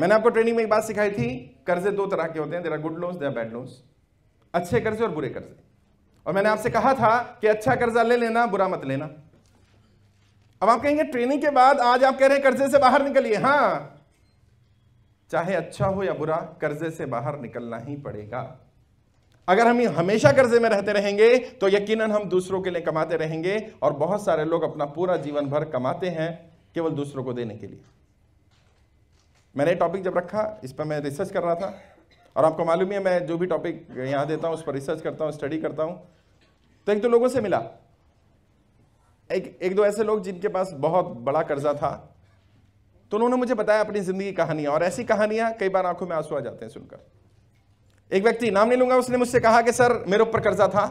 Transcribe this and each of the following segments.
मैंने आपको ट्रेनिंग में एक बात सिखाई थी कर्जे दो तरह के होते हैं there are good loans there bad loans अच्छे कर्जे और बुरे कर्जे और मैंने आपसे कहा था कि अच्छा कर्जा ले लेना बुरा मत लेना अब आप कहेंगे ट्रेनिंग के बाद आज आप कह रहे हैं कर्जे से बाहर निकलिए हाँ चाहे अच्छा हो या बुरा कर्जे से बाहर निकलना ही पड़ेगा अगर हम हमेशा कर्जे में रहते रहेंगे तो यकीनन हम दूसरों के लिए कमाते रहेंगे और बहुत सारे लोग अपना पूरा जीवन भर कमाते हैं केवल दूसरों को देने के लिए मैंने टॉपिक जब रखा इस पर मैं रिसर्च कर रहा था और आपको मालूम है मैं जो भी टॉपिक यहाँ देता हूँ उस पर रिसर्च करता हूँ स्टडी करता हूँ तो एक दो लोगों से मिला एक एक दो ऐसे लोग जिनके पास बहुत बड़ा कर्जा था तो उन्होंने मुझे बताया अपनी ज़िंदगी की कहानियाँ और ऐसी कहानियाँ कई बार आंखों में आंसू आ जाते हैं सुनकर एक व्यक्ति नाम नहीं लूंगा उसने मुझसे कहा कि सर मेरे ऊपर कर्जा था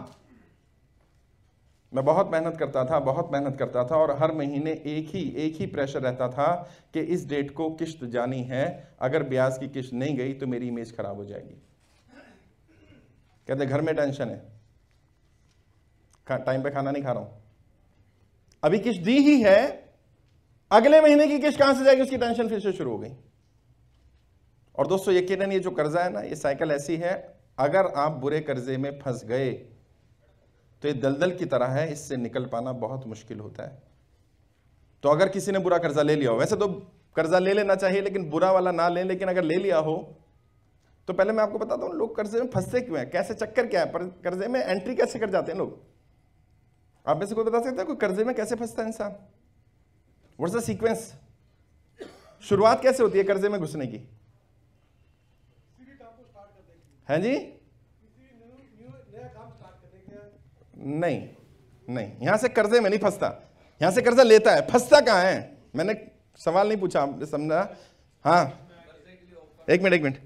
मैं बहुत मेहनत करता था बहुत मेहनत करता था और हर महीने एक ही एक ही प्रेशर रहता था कि इस डेट को किश्त जानी है अगर ब्याज की किश्त नहीं गई तो मेरी इमेज खराब हो जाएगी कहते घर में टेंशन है टाइम पे खाना नहीं खा रहा हूं अभी किश्त दी ही है अगले महीने की किश्त कहां से जाएगी उसकी टेंशन फिर से शुरू हो गई और दोस्तों यकीन ये जो कर्जा है ना ये साइकिल ऐसी है अगर आप बुरे कर्जे में फंस गए तो ये दलदल की तरह है इससे निकल पाना बहुत मुश्किल होता है तो अगर किसी ने बुरा कर्जा ले लिया हो वैसे तो कर्जा ले लेना चाहिए लेकिन बुरा वाला ना लें लेकिन अगर ले लिया हो तो पहले मैं आपको बताता हूँ लोग कर्जे में फंसते क्यों हैं कैसे चक्कर क्या है कर्जे में एंट्री कैसे कर जाते हैं लोग आप में से कोई बता सकते हैं कोई कर्जे में कैसे फंसता है इंसान वट्स द सीक्वेंस शुरुआत कैसे होती है कर्जे में घुसने की हैं हाँ जी नहीं नहीं यहां से कर्जे में नहीं फंसता यहां से कर्जा लेता है फंसता कहां है मैंने सवाल नहीं पूछा आपने समझा हाँ एक मिनट एक मिनट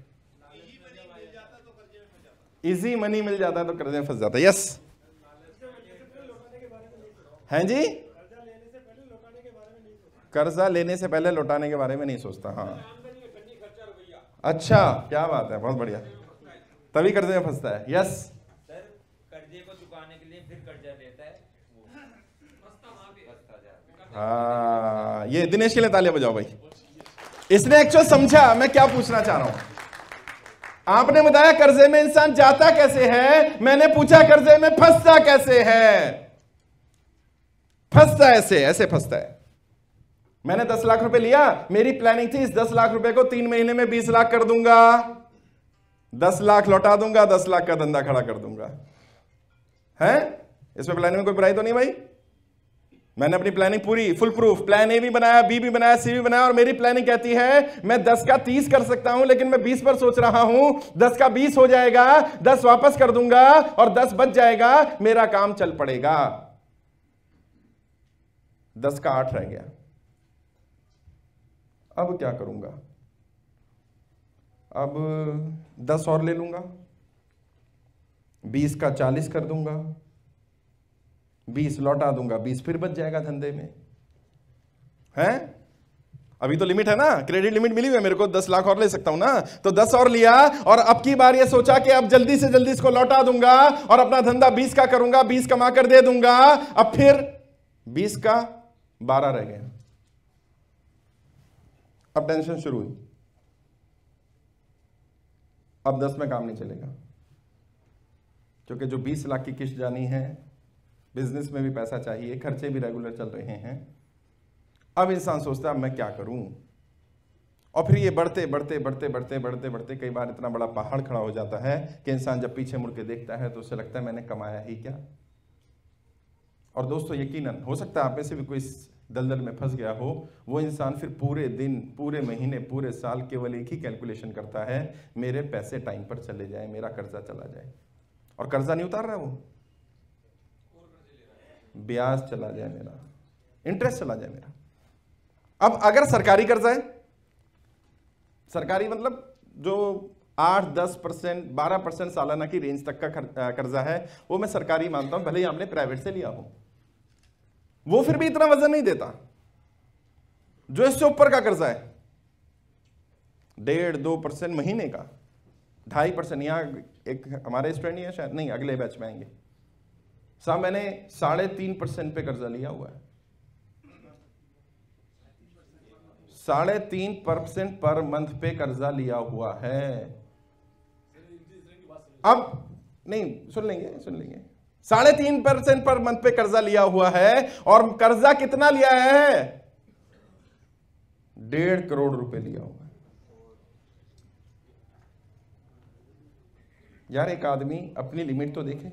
इजी मनी मिल जाता है तो कर्जे में फंस जाता है यस हैं जी कर्जा लेने से पहले लौटाने के बारे में नहीं सोचता हाँ अच्छा क्या बात है बहुत बढ़िया तभी कर्जे में फंसता है यस हाँ, ये दिनेश के लिए तालियां बजाओ भाई इसने एक्चुअल समझा मैं क्या पूछना चाह रहा हूं आपने बताया कर्जे में इंसान जाता कैसे है मैंने पूछा कर्जे में फंसता कैसे है फंसता ऐसे ऐसे फंसता है मैंने दस लाख रुपए लिया मेरी प्लानिंग थी इस दस लाख रुपए को तीन महीने में बीस लाख कर दूंगा दस लाख लौटा दूंगा दस लाख का धंधा खड़ा कर दूंगा है इसमें प्लानिंग में कोई बुराई तो नहीं भाई मैंने अपनी प्लानिंग पूरी फुल प्रूफ प्लान ए भी बनाया बी भी बनाया सी भी बनाया और मेरी प्लानिंग कहती है मैं 10 का 30 कर सकता हूं लेकिन मैं 20 पर सोच रहा हूं 10 का 20 हो जाएगा 10 वापस कर दूंगा और 10 बच जाएगा मेरा काम चल पड़ेगा 10 का 8 रह गया अब क्या करूंगा अब 10 और ले लूंगा 20 का 40 कर दूंगा बीस लौटा दूंगा बीस फिर बच जाएगा धंधे में हैं अभी तो लिमिट है ना क्रेडिट लिमिट मिली हुई है मेरे को दस लाख और ले सकता हूं ना तो दस और लिया और अब की बार ये सोचा कि अब जल्दी से जल्दी इसको लौटा दूंगा और अपना धंधा बीस का करूंगा बीस कमा कर दे दूंगा अब फिर बीस का बारह रह गया अब टेंशन शुरू हुई अब दस में काम नहीं चलेगा क्योंकि जो बीस लाख की किस्त जानी है बिजनेस में भी पैसा चाहिए खर्चे भी रेगुलर चल रहे हैं अब इंसान सोचता है मैं क्या करूं और फिर ये बढ़ते बढ़ते बढ़ते बढ़ते बढ़ते बढ़ते कई बार इतना बड़ा पहाड़ खड़ा हो जाता है कि इंसान जब पीछे मुड़ के देखता है तो उसे लगता है मैंने कमाया ही क्या और दोस्तों यकीनन हो सकता है आप में से भी कोई दलदल में फंस गया हो वो इंसान फिर पूरे दिन पूरे महीने पूरे साल केवल एक ही कैलकुलेशन करता है मेरे पैसे टाइम पर चले जाए मेरा कर्जा चला जाए और कर्जा नहीं उतार रहा वो ब्याज चला जाए मेरा इंटरेस्ट चला जाए मेरा अब अगर सरकारी कर्जा है सरकारी मतलब जो आठ दस परसेंट बारह परसेंट सालाना की रेंज तक का कर्जा है वो मैं सरकारी मानता हूं भले ही आपने प्राइवेट से लिया हो वो फिर भी इतना वजन नहीं देता जो इससे ऊपर का कर्जा है डेढ़ दो परसेंट महीने का ढाई परसेंट यहाँ एक हमारे स्टूडेंट या है शायद नहीं अगले बैच में आएंगे साहब मैंने साढ़े तीन परसेंट पे कर्जा लिया हुआ है साढ़े तीन परसेंट पर मंथ पे कर्जा लिया हुआ है अब नहीं सुन लेंगे सुन लेंगे साढ़े तीन परसेंट पर मंथ पे कर्जा लिया हुआ है और कर्जा कितना लिया है डेढ़ करोड़ रुपए लिया हुआ है यार एक आदमी अपनी लिमिट तो देखे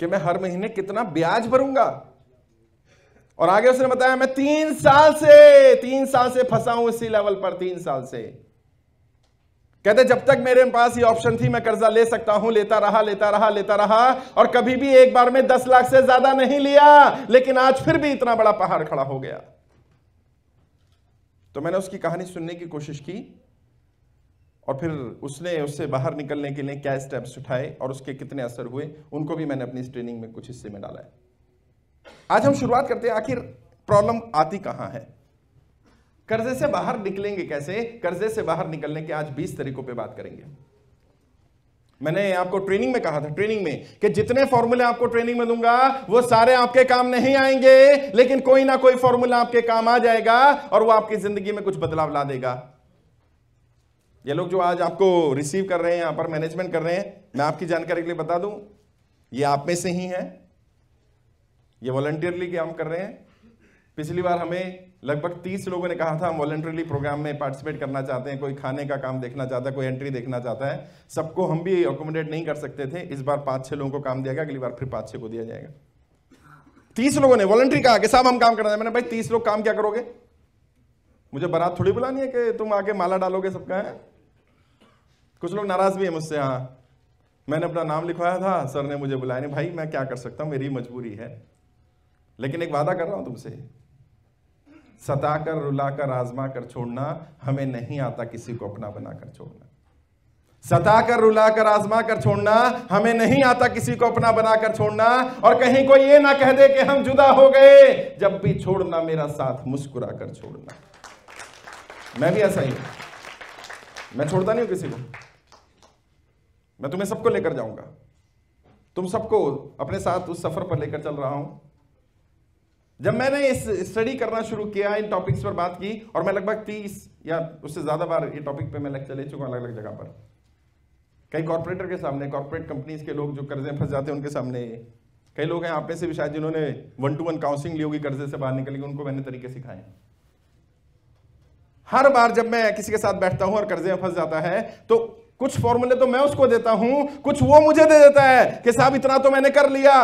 कि मैं हर महीने कितना ब्याज भरूंगा और आगे उसने बताया मैं तीन साल से तीन साल से फंसा हूं इसी लेवल पर तीन साल से कहते जब तक मेरे पास ये ऑप्शन थी मैं कर्जा ले सकता हूं लेता रहा लेता रहा लेता रहा और कभी भी एक बार में दस लाख से ज्यादा नहीं लिया लेकिन आज फिर भी इतना बड़ा पहाड़ खड़ा हो गया तो मैंने उसकी कहानी सुनने की कोशिश की और फिर उसने उससे बाहर निकलने के लिए क्या स्टेप्स उठाए और उसके कितने असर हुए उनको भी मैंने अपनी ट्रेनिंग में कुछ हिस्से में डाला है आज हम शुरुआत करते हैं आखिर प्रॉब्लम आती कहां है कर्जे से बाहर निकलेंगे कैसे कर्जे से बाहर निकलने के आज 20 तरीकों पे बात करेंगे मैंने आपको ट्रेनिंग में कहा था ट्रेनिंग में कि जितने फॉर्मूले आपको ट्रेनिंग में दूंगा वो सारे आपके काम नहीं आएंगे लेकिन कोई ना कोई फॉर्मूला आपके काम आ जाएगा और वो आपकी जिंदगी में कुछ बदलाव ला देगा ये लोग जो आज आपको रिसीव कर रहे हैं यहाँ पर मैनेजमेंट कर रहे हैं मैं आपकी जानकारी के लिए बता दूं ये आप में से ही है ये वॉलंटियरली काम कर रहे हैं पिछली बार हमें लगभग तीस लोगों ने कहा था हम वॉलंटियरली प्रोग्राम में पार्टिसिपेट करना चाहते हैं कोई खाने का काम देखना चाहता है कोई एंट्री देखना चाहता है सबको हम भी अकोमोडेट नहीं कर सकते थे इस बार पाँच छह लोगों को काम दिया गया अगली बार फिर पांच छह को दिया जाएगा तीस लोगों ने वॉलंटियर कहा कि साहब हम काम करना है मैंने भाई तीस लोग काम क्या करोगे मुझे बारात थोड़ी बुलानी है कि तुम आके माला डालोगे सबका है कुछ लोग नाराज़ भी है मुझसे हाँ मैंने अपना नाम लिखवाया था सर ने मुझे बुलाया नहीं भाई मैं क्या कर सकता हूं मेरी मजबूरी है लेकिन एक वादा कर रहा हूं तुमसे सताकर रुलाकर रुला कर आजमा कर छोड़ना हमें नहीं आता किसी को अपना बना कर छोड़ना सताकर रुलाकर आजमा कर छोड़ना हमें नहीं आता किसी को अपना बनाकर छोड़ना और कहीं कोई ये ना कह दे कि हम जुदा हो गए जब भी छोड़ना मेरा साथ मुस्कुरा कर छोड़ना मैं भी ऐसा ही मैं छोड़ता नहीं हूं किसी को मैं तुम्हें सबको लेकर जाऊंगा तुम सबको अपने साथ उस सफर पर लेकर चल रहा हूं जब मैंने इस स्टडी करना शुरू किया इन टॉपिक्स पर बात की और मैं लगभग तीस या उससे ज्यादा बार ये टॉपिक पे मैं लेक्चर ले चुका अलग अलग जगह पर कई कॉरपोरेटर के सामने कॉरपोरेट कंपनीज के लोग जो कर्जे फंस जाते हैं उनके सामने कई लोग हैं आप में से भी शायद जिन्होंने वन टू वन काउंसिलिंग ली होगी कर्जे से बाहर निकल के उनको मैंने तरीके सिखाए हर बार जब मैं किसी के साथ बैठता हूं और कर्जे में फंस जाता है तो कुछ फॉर्मूले तो मैं उसको देता हूं कुछ वो मुझे दे देता है कि साहब इतना तो मैंने कर लिया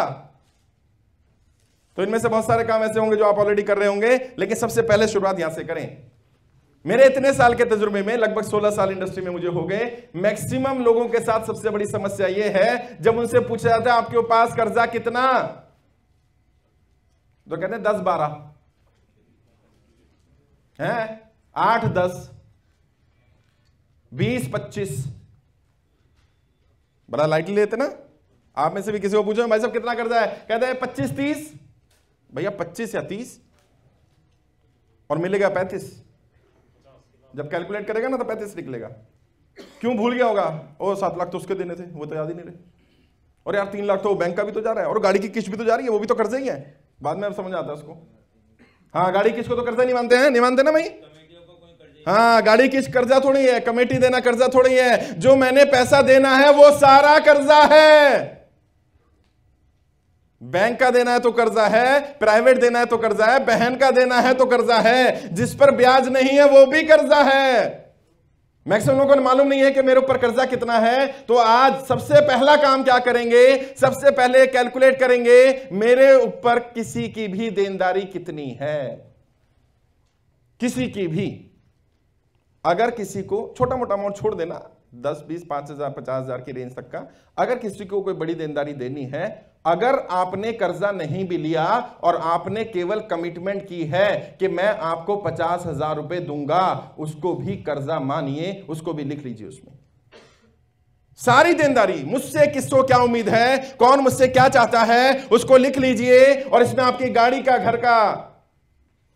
तो इनमें से बहुत सारे काम ऐसे होंगे जो आप ऑलरेडी कर रहे होंगे लेकिन सबसे पहले शुरुआत यहां से करें मेरे इतने साल के तजुर्बे में लगभग 16 साल इंडस्ट्री में मुझे हो गए मैक्सिमम लोगों के साथ सबसे बड़ी समस्या यह है जब उनसे पूछा जाता है आपके पास कर्जा कितना तो कहते हैं दस बारह है आठ दस बीस पच्चीस बड़ा लाइटली लेते ना आप में से भी किसी को पूछो भाई साहब कितना कर्जा है कहते हैं पच्चीस तीस भैया पच्चीस या तीस और मिलेगा पैंतीस जब कैलकुलेट करेगा ना तो पैंतीस निकलेगा क्यों भूल गया होगा ओ सात लाख तो उसके देने थे वो तो याद ही नहीं रहे और यार तीन लाख तो बैंक का भी तो जा रहा है और गाड़ी की किस्त भी तो जा रही है वो भी तो कर्जा ही है बाद में अब समझ आता है उसको हाँ गाड़ी किस्त को तो कर्जा नहीं मानते हैं नहीं मानते ना भाई हाँ गाड़ी की कर्जा थोड़ी है कमेटी देना कर्जा थोड़ी है जो मैंने पैसा देना है वो सारा कर्जा है बैंक का देना है तो कर्जा है प्राइवेट देना है तो कर्जा है बहन का देना है तो कर्जा है जिस पर ब्याज नहीं है वो भी कर्जा है मैक्सिमम लोगों को मालूम नहीं है कि मेरे ऊपर कर्जा कितना है तो आज सबसे पहला काम क्या करेंगे सबसे पहले कैलकुलेट करेंगे मेरे ऊपर किसी की भी देनदारी कितनी है किसी की भी अगर किसी को छोटा मोटा अमाउंट छोड़ देना दस बीस पांच हजार पचास हजार की रेंज तक का अगर किसी को कोई बड़ी देनदारी देनी है अगर आपने कर्जा नहीं भी लिया और आपने केवल कमिटमेंट की है कि मैं आपको पचास हजार रुपए दूंगा उसको भी कर्जा मानिए उसको भी लिख लीजिए उसमें सारी देनदारी मुझसे किसको क्या उम्मीद है कौन मुझसे क्या चाहता है उसको लिख लीजिए और इसमें आपकी गाड़ी का घर का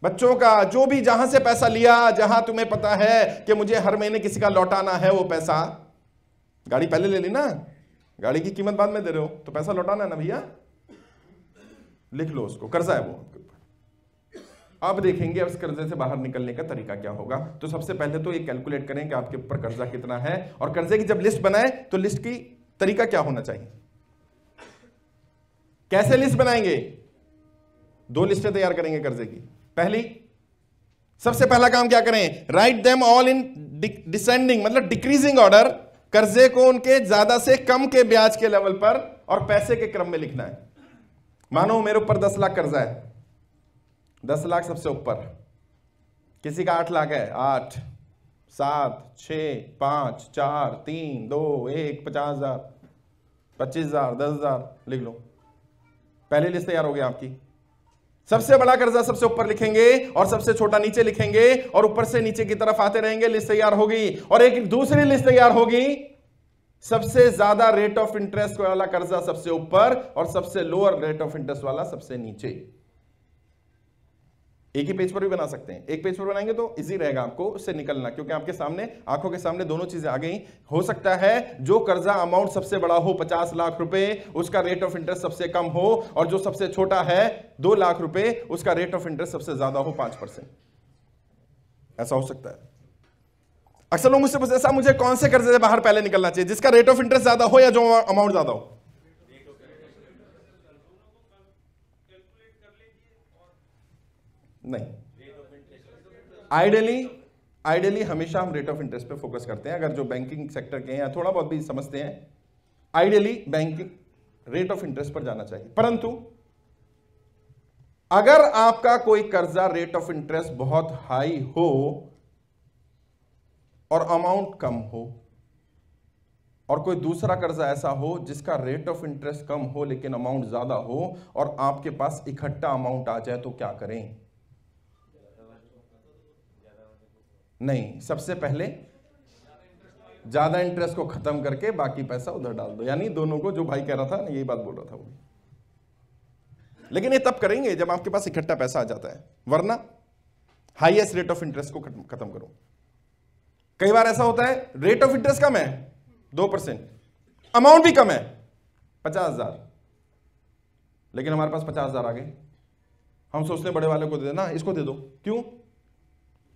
बच्चों का जो भी जहां से पैसा लिया जहां तुम्हें पता है कि मुझे हर महीने किसी का लौटाना है वो पैसा गाड़ी पहले ले ली ना गाड़ी की कीमत बाद में दे रहे हो तो पैसा लौटाना है ना भैया लिख लो उसको कर्जा है वो आपके ऊपर अब देखेंगे अब इस कर्जे से बाहर निकलने का तरीका क्या होगा तो सबसे पहले तो ये कैलकुलेट करें कि आपके ऊपर कर्जा कितना है और कर्जे की जब लिस्ट बनाए तो लिस्ट की तरीका क्या होना चाहिए कैसे लिस्ट बनाएंगे दो लिस्टें तैयार करेंगे कर्जे की पहली सबसे पहला काम क्या करें write them all in descending मतलब डिक्रीजिंग ऑर्डर कर्जे को उनके ज्यादा से कम के ब्याज के लेवल पर और पैसे के क्रम में लिखना है मानो मेरे ऊपर दस लाख कर्जा है दस लाख सबसे ऊपर किसी का आठ लाख है आठ सात छ पांच चार तीन दो एक पचास हजार पच्चीस हजार दस हजार लिख लो पहली लिस्ट तैयार हो गया आपकी सबसे बड़ा कर्जा सबसे ऊपर लिखेंगे और सबसे छोटा नीचे लिखेंगे और ऊपर से नीचे की तरफ आते रहेंगे लिस्ट तैयार होगी और एक दूसरी लिस्ट तैयार होगी सबसे ज्यादा रेट ऑफ इंटरेस्ट वाला कर्जा सबसे ऊपर और सबसे लोअर रेट ऑफ इंटरेस्ट वाला सबसे नीचे एक ही हम्म। पेज पर भी बना सकते हैं एक पेज पर बनाएंगे तो इजी रहेगा आपको उससे निकलना क्योंकि आपके सामने आंखों के सामने दोनों चीजें आ गई हो सकता है जो कर्जा अमाउंट सबसे बड़ा हो पचास लाख रुपए उसका रेट ऑफ इंटरेस्ट सबसे कम हो और जो सबसे छोटा है दो लाख रुपए उसका रेट ऑफ इंटरेस्ट सबसे ज्यादा हो पांच परसेंट ऐसा हो सकता है अक्सर लोग मुझसे पूछते ऐसा मुझे कौन से कर्जे से बाहर पहले निकलना चाहिए जिसका रेट ऑफ इंटरेस्ट ज्यादा हो या जो अमाउंट ज्यादा हो नहीं आइडियली आइडियली हमेशा हम रेट ऑफ इंटरेस्ट पे फोकस करते हैं अगर जो बैंकिंग सेक्टर के हैं या थोड़ा बहुत भी समझते हैं ideally banking rate of interest पर जाना चाहिए परंतु अगर आपका कोई कर्जा रेट ऑफ इंटरेस्ट बहुत हाई हो और अमाउंट कम हो और कोई दूसरा कर्जा ऐसा हो जिसका रेट ऑफ इंटरेस्ट कम हो लेकिन अमाउंट ज्यादा हो और आपके पास इकट्ठा अमाउंट आ जाए तो क्या करें नहीं सबसे पहले ज़्यादा इंटरेस्ट को ख़त्म करके बाकी पैसा उधर डाल दो यानी दोनों को जो भाई कह रहा था ना यही बात बोल रहा था वो लेकिन ये तब करेंगे जब आपके पास इकट्ठा पैसा आ जाता है वरना हाईएस्ट रेट ऑफ इंटरेस्ट को खत्म करो कई बार ऐसा होता है रेट ऑफ इंटरेस्ट कम है दो परसेंट अमाउंट भी कम है पचास हजार लेकिन हमारे पास पचास हजार आ गए हम सोचते बड़े वाले को दे देना इसको दे दो क्यों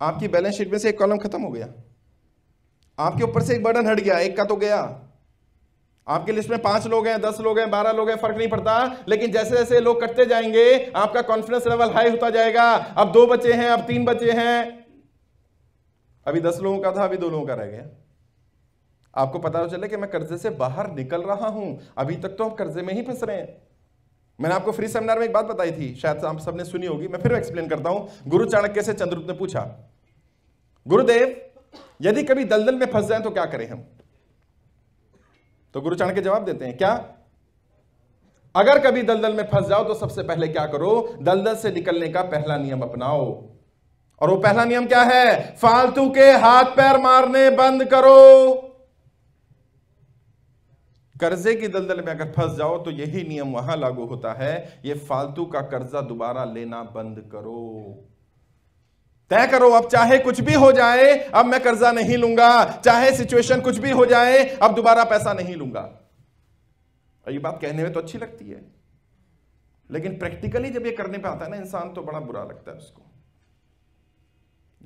आपकी बैलेंस शीट में से एक कॉलम खत्म हो गया आपके ऊपर से एक बर्डन हट गया एक का तो गया आपके लिस्ट में पांच लोग हैं दस लोग हैं बारह लोग हैं फर्क नहीं पड़ता लेकिन जैसे जैसे लोग कटते जाएंगे आपका कॉन्फिडेंस लेवल हाई होता जाएगा अब दो बच्चे हैं अब तीन बच्चे हैं अभी दस लोगों का था अभी दो लोगों का रह गया आपको पता तो चले कि मैं कर्जे से बाहर निकल रहा हूं अभी तक तो हम कर्जे में ही फंस रहे हैं मैंने आपको फ्री सेमिनार में एक बात बताई थी शायद आप सबने सुनी होगी मैं फिर एक्सप्लेन करता हूं गुरु चाणक्य से चंद्रगुप्त ने पूछा गुरुदेव यदि कभी दलदल में फंस जाए तो क्या करें हम तो गुरु चाणक्य जवाब देते हैं क्या अगर कभी दलदल में फंस जाओ तो सबसे पहले क्या करो दलदल से निकलने का पहला नियम अपनाओ और वो पहला नियम क्या है फालतू के हाथ पैर मारने बंद करो कर्जे की दलदल में अगर फंस जाओ तो यही नियम वहां लागू होता है ये फालतू का कर्जा दोबारा लेना बंद करो तय करो अब चाहे कुछ भी हो जाए अब मैं कर्जा नहीं लूंगा चाहे सिचुएशन कुछ भी हो जाए अब दोबारा पैसा नहीं लूंगा और ये बात कहने में तो अच्छी लगती है लेकिन प्रैक्टिकली जब ये करने पे आता है ना इंसान तो बड़ा बुरा लगता है उसको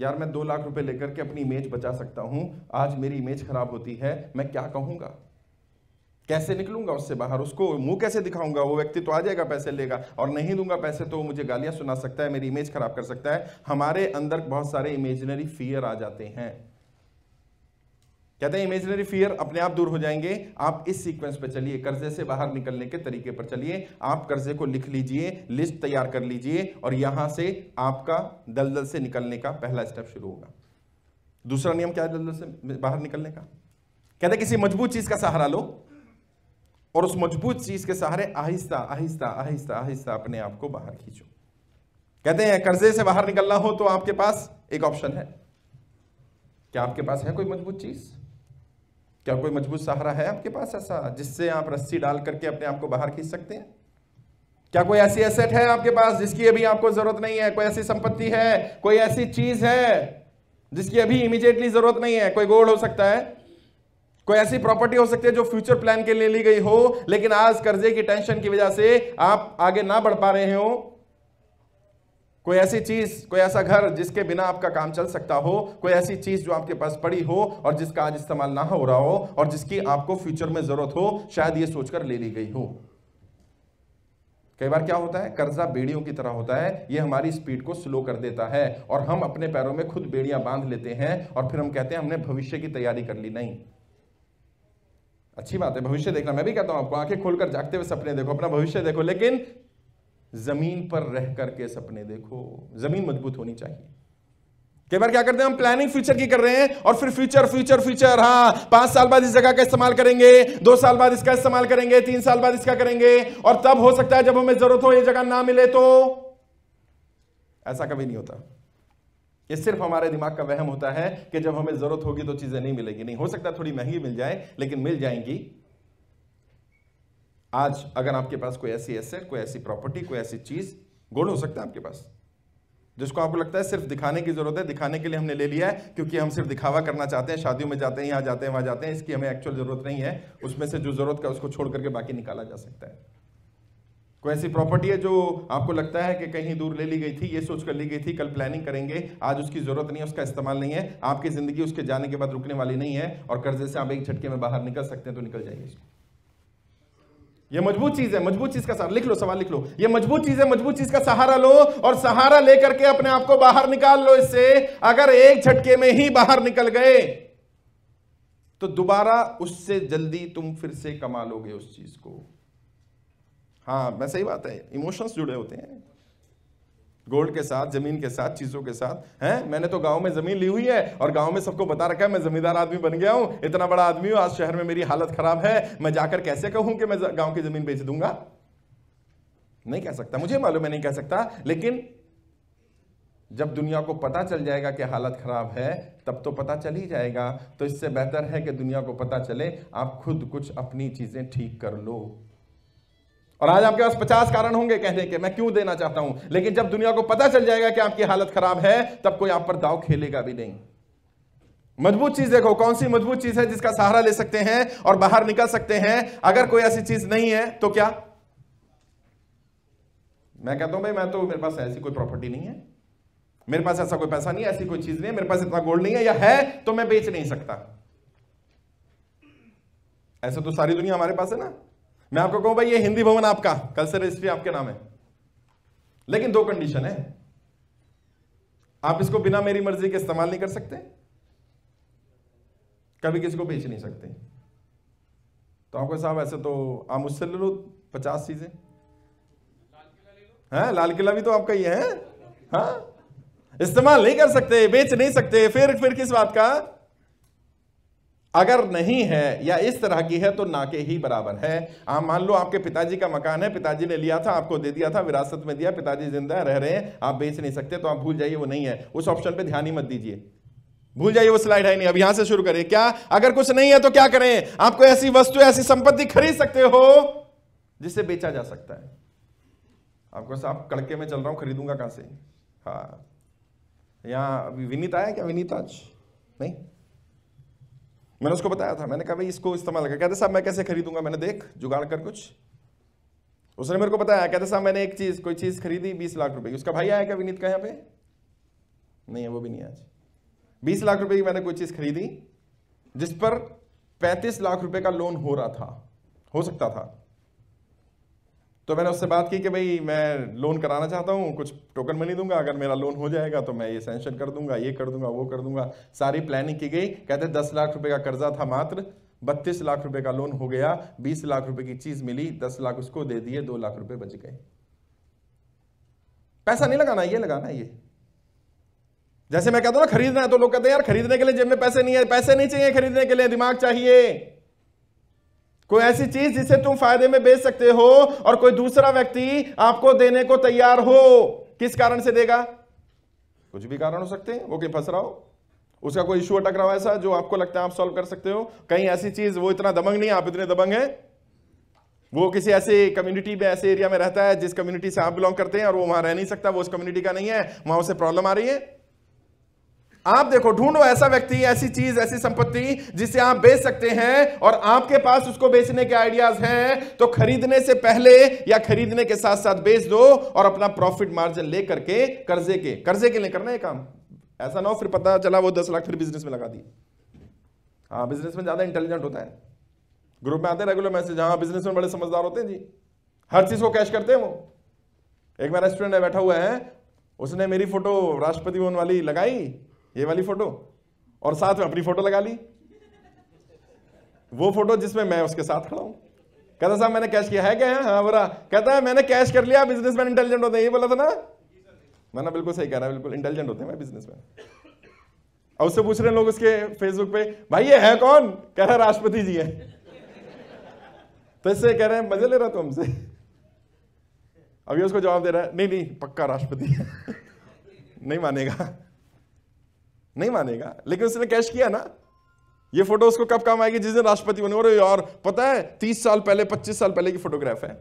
यार मैं दो लाख रुपए लेकर के अपनी इमेज बचा सकता हूं आज मेरी इमेज खराब होती है मैं क्या कहूंगा कैसे निकलूंगा उससे बाहर उसको मुंह कैसे दिखाऊंगा वो व्यक्ति तो आ जाएगा पैसे लेगा और नहीं दूंगा पैसे तो वो मुझे गालियां सुना सकता है मेरी इमेज खराब कर सकता है हमारे अंदर बहुत सारे इमेजनरी फियर आ जाते हैं कहते हैं इमेजनरी फियर अपने आप दूर हो जाएंगे आप इस सीक्वेंस पर चलिए कर्जे से बाहर निकलने के तरीके पर चलिए आप कर्जे को लिख लीजिए लिस्ट तैयार कर लीजिए और यहां से आपका दलदल से निकलने का पहला स्टेप शुरू होगा दूसरा नियम क्या है दलदल से बाहर निकलने का कहते किसी मजबूत चीज का सहारा लो और उस मजबूत चीज के सहारे आहिस्ता आहिस्ता आहिस्ता आहिस्ता अपने आप को बाहर खींचो कहते हैं कर्जे से बाहर निकलना हो तो आपके पास एक ऑप्शन है क्या आपके पास है कोई मजबूत चीज क्या कोई मजबूत सहारा है आपके पास ऐसा जिससे आप रस्सी डाल करके अपने आप को बाहर खींच सकते हैं क्या कोई ऐसी एसेट है आपके पास जिसकी अभी आपको जरूरत नहीं है कोई ऐसी संपत्ति है कोई ऐसी चीज है जिसकी अभी इमीडिएटली जरूरत नहीं है कोई गोल्ड हो सकता है कोई ऐसी प्रॉपर्टी हो सकती है जो फ्यूचर प्लान के लिए ली गई हो लेकिन आज कर्जे की टेंशन की वजह से आप आगे ना बढ़ पा रहे हो कोई ऐसी चीज कोई ऐसा घर जिसके बिना आपका काम चल सकता हो कोई ऐसी चीज जो आपके पास पड़ी हो और जिसका आज इस्तेमाल ना हो रहा हो और जिसकी आपको फ्यूचर में जरूरत हो शायद ये सोचकर ले ली गई हो कई बार क्या होता है कर्जा बेड़ियों की तरह होता है ये हमारी स्पीड को स्लो कर देता है और हम अपने पैरों में खुद बेड़ियां बांध लेते हैं और फिर हम कहते हैं हमने भविष्य की तैयारी कर ली नहीं अच्छी बात है भविष्य देखना मैं भी कहता हूं आपको आंखें खोलकर जागते हुए सपने देखो अपना भविष्य देखो लेकिन जमीन पर रह करके सपने देखो जमीन मजबूत होनी चाहिए कई बार क्या करते हैं हम प्लानिंग फ्यूचर की कर रहे हैं और फिर फ्यूचर फ्यूचर फ्यूचर हाँ पांच साल बाद इस जगह का इस्तेमाल करेंगे दो साल बाद इसका इस्तेमाल करेंगे तीन साल बाद इसका करेंगे और तब हो सकता है जब हमें जरूरत हो ये जगह ना मिले तो ऐसा कभी नहीं होता ये सिर्फ हमारे दिमाग का वहम होता है कि जब हमें जरूरत होगी तो चीजें नहीं मिलेगी नहीं हो सकता थोड़ी महंगी मिल जाए लेकिन मिल जाएंगी आज अगर आपके पास कोई ऐसी एसेट कोई ऐसी प्रॉपर्टी कोई ऐसी चीज गुण हो सकता है आपके पास जिसको आपको लगता है सिर्फ दिखाने की जरूरत है दिखाने के लिए हमने ले लिया है क्योंकि हम सिर्फ दिखावा करना चाहते हैं शादियों में जाते हैं यहां जाते हैं वहां जाते हैं इसकी हमें एक्चुअल जरूरत नहीं है उसमें से जो जरूरत का उसको छोड़ करके बाकी निकाला जा सकता है कोई ऐसी प्रॉपर्टी है जो आपको लगता है कि कहीं दूर ले ली गई थी ये सोच कर ली गई थी कल प्लानिंग करेंगे आज उसकी जरूरत नहीं है उसका इस्तेमाल नहीं है आपकी जिंदगी उसके जाने के बाद रुकने वाली नहीं है और कर्जे से आप एक झटके में बाहर निकल सकते हैं तो निकल जाइए ये मजबूत चीज है मजबूत चीज का सहारा लिख लो सवाल लिख लो ये मजबूत चीज है मजबूत चीज का सहारा लो और सहारा लेकर के अपने आप को बाहर निकाल लो इससे अगर एक झटके में ही बाहर निकल गए तो दोबारा उससे जल्दी तुम फिर से कमा लोगे उस चीज को हाँ मैं सही बात है इमोशंस जुड़े होते हैं गोल्ड के साथ जमीन के साथ चीजों के साथ हैं मैंने तो गांव में जमीन ली हुई है और गांव में सबको बता रखा है मैं जमींदार आदमी बन गया हूं इतना बड़ा आदमी हूं आज शहर में मेरी हालत खराब है मैं जाकर कैसे कहूं कि मैं गांव की जमीन बेच दूंगा नहीं कह सकता मुझे मालूम है नहीं कह सकता लेकिन जब दुनिया को पता चल जाएगा कि हालत खराब है तब तो पता चल ही जाएगा तो इससे बेहतर है कि दुनिया को पता चले आप खुद कुछ अपनी चीजें ठीक कर लो और आज आपके पास पचास कारण होंगे कहने के मैं क्यों देना चाहता हूं लेकिन जब दुनिया को पता चल जाएगा कि आपकी हालत खराब है तब कोई आप पर दाव खेलेगा भी नहीं मजबूत चीज देखो कौन सी मजबूत चीज है जिसका सहारा ले सकते हैं और बाहर निकल सकते हैं अगर कोई ऐसी चीज नहीं है तो क्या मैं कहता हूं भाई मैं तो मेरे पास ऐसी कोई प्रॉपर्टी नहीं है मेरे पास ऐसा कोई पैसा नहीं है ऐसी कोई चीज नहीं है मेरे पास इतना गोल्ड नहीं है या है तो मैं बेच नहीं सकता ऐसे तो सारी दुनिया हमारे पास है ना मैं आपको कहूं भाई ये हिंदी भवन आपका से रजिस्ट्री आपके नाम है लेकिन दो कंडीशन है आप इसको बिना मेरी मर्जी के इस्तेमाल नहीं कर सकते कभी किसी को बेच नहीं सकते तो आपको साहब ऐसे तो आप मुझसे ले लो पचास चीजें हैं लाल किला भी तो आपका ही है हाँ इस्तेमाल नहीं कर सकते बेच नहीं सकते फिर फिर किस बात का अगर नहीं है या इस तरह की है तो ना के ही बराबर है आप मान लो आपके पिताजी का मकान है पिताजी ने लिया था आपको दे दिया था विरासत में दिया पिताजी जिंदा रह रहे हैं आप बेच नहीं सकते तो आप भूल जाइए वो नहीं है उस ऑप्शन पे ध्यान ही मत दीजिए भूल जाइए वो स्लाइड है नहीं अब यहां से शुरू करें क्या अगर कुछ नहीं है तो क्या करें आपको ऐसी वस्तु ऐसी संपत्ति खरीद सकते हो जिसे बेचा जा सकता है आपको साहब कड़के में चल रहा हूं खरीदूंगा कहां से हाँ यहां विनीत आया क्या विनीत आज नहीं मैंने उसको बताया था मैंने कहा भाई इसको इस्तेमाल कर कहते साहब मैं कैसे खरीदूंगा मैंने देख जुगाड़ कर कुछ उसने मेरे को बताया कहते साहब मैंने एक चीज़ कोई चीज़ खरीदी बीस लाख रुपए की उसका भाई आया क्या विनीत का यहाँ पे नहीं है वो भी नहीं आज बीस लाख रुपए की मैंने कोई चीज़ खरीदी जिस पर पैंतीस लाख रुपए का लोन हो रहा था हो सकता था तो मैंने उससे बात की कि भाई मैं लोन कराना चाहता हूँ कुछ टोकन मनी दूंगा अगर मेरा लोन हो जाएगा तो मैं ये सेंशन कर दूंगा ये कर दूंगा वो कर दूंगा सारी प्लानिंग की गई कहते दस लाख रुपए का कर्जा था मात्र बत्तीस लाख रुपए का लोन हो गया बीस लाख रुपए की चीज मिली दस लाख उसको दे दिए दो लाख रुपए बच गए पैसा नहीं लगाना ये लगाना ये जैसे मैं कहता हूँ ना खरीदना है तो लोग कहते हैं यार खरीदने के लिए जेब में पैसे नहीं है पैसे नहीं चाहिए खरीदने के लिए दिमाग चाहिए कोई ऐसी चीज जिसे तुम फायदे में बेच सकते हो और कोई दूसरा व्यक्ति आपको देने को तैयार हो किस कारण से देगा कुछ भी कारण हो सकते हैं वो कहीं फंस रहा हो उसका कोई इशू अटक रहा हो ऐसा जो आपको लगता है आप सॉल्व कर सकते हो कहीं ऐसी चीज वो इतना दबंग नहीं आप इतने दबंग हैं वो किसी ऐसे कम्युनिटी में ऐसे एरिया में रहता है जिस कम्युनिटी से आप बिलोंग करते हैं और वो वहां रह नहीं सकता वो उस कम्युनिटी का नहीं है वहां उसे प्रॉब्लम आ रही है आप देखो ढूंढो ऐसा व्यक्ति ऐसी चीज ऐसी संपत्ति जिसे आप बेच सकते हैं और आपके पास उसको बेचने के आइडियाज हैं तो खरीदने से पहले या खरीदने के साथ साथ बेच दो और अपना प्रॉफिट मार्जिन ले करके कर्जे के कर्जे के लिए करना है काम ऐसा ना हो फिर पता चला वो दस लाख फिर बिजनेस में लगा दी हाँ बिजनेस में ज्यादा इंटेलिजेंट होता है ग्रुप में आते हैं रेगुलर मैसेज हाँ बिजनेस में बड़े समझदार होते हैं जी हर चीज को कैश करते हैं वो एक मेरा स्टूडेंट है बैठा हुआ है उसने मेरी फोटो राष्ट्रपति भवन वाली लगाई ये वाली फोटो और साथ में अपनी फोटो लगा ली वो फोटो जिसमें मैं उसके साथ खड़ा हूं कहता साहब मैंने कैश किया है क्या हाँ बोला कहता है मैंने कैश कर लिया बिजनेसमैन इंटेलिजेंट होते हैं ये बोला था ना मैंने बिल्कुल सही कह रहा है बिल्कुल इंटेलिजेंट होते हैं मैं बिजनेसमैन और उससे पूछ रहे हैं लोग उसके फेसबुक पे भाई ये है कौन कह रहा राष्ट्रपति जी है तो इससे कह रहे हैं मजे ले रहा तू हमसे अभी उसको जवाब दे रहा है नहीं नहीं पक्का राष्ट्रपति नहीं मानेगा नहीं मानेगा लेकिन उसने कैश किया ना ये फोटो उसको कब काम आएगी जिस दिन राष्ट्रपति बने और यार पता है तीस साल पहले पच्चीस साल पहले की फोटोग्राफ है